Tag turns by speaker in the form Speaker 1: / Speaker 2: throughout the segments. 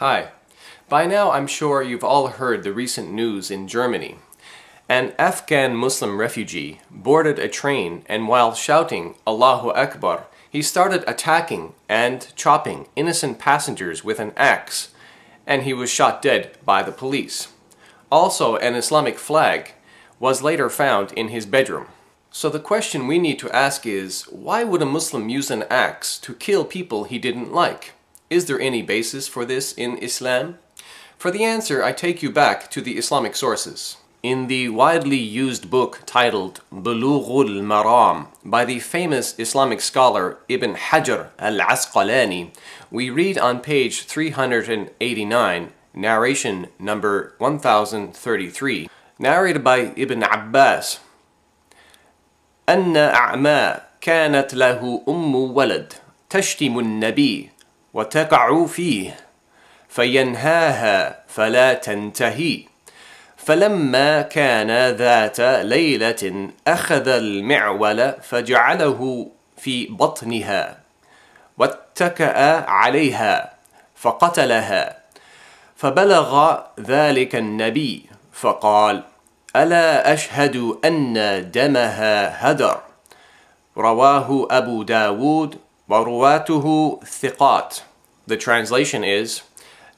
Speaker 1: Hi. By now I'm sure you've all heard the recent news in Germany. An Afghan Muslim refugee boarded a train and while shouting Allahu Akbar, he started attacking and chopping innocent passengers with an axe, and he was shot dead by the police. Also, an Islamic flag was later found in his bedroom. So the question we need to ask is, why would a Muslim use an axe to kill people he didn't like? Is there any basis for this in Islam? For the answer, I take you back to the Islamic sources. In the widely used book titled Bulughul Maram by the famous Islamic scholar Ibn Hajar al-Asqalani, we read on page 389, narration number 1033, narrated by Ibn Abbas, أن أعمى كانت له أم ولد تشتم النبي وتقع فيه فينهاها فلا تنتهي فلما كان ذات ليلة أخذ المعول فجعله في بطنها واتكأ عليها فقتلها فبلغ ذلك النبي فقال ألا أشهد أن دمها هدر رواه أبو داود ورواته ثقات The translation is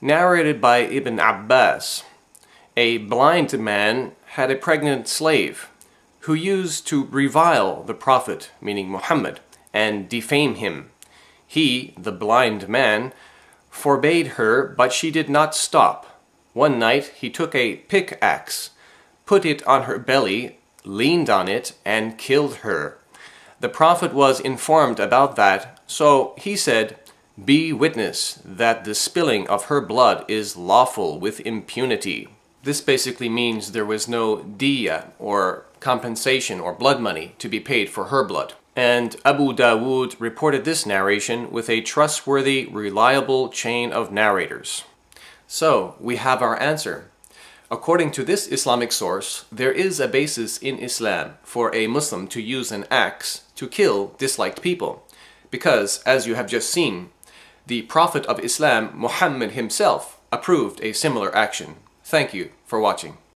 Speaker 1: narrated by Ibn Abbas. A blind man had a pregnant slave who used to revile the Prophet, meaning Muhammad, and defame him. He, the blind man, forbade her, but she did not stop. One night he took a pickaxe, put it on her belly, leaned on it, and killed her. The Prophet was informed about that, so he said, be witness that the spilling of her blood is lawful with impunity. This basically means there was no diya or compensation or blood money to be paid for her blood. And Abu Dawood reported this narration with a trustworthy, reliable chain of narrators. So, we have our answer. According to this Islamic source, there is a basis in Islam for a Muslim to use an axe to kill disliked people. Because, as you have just seen, the Prophet of Islam, Muhammad himself, approved a similar action. Thank you for watching.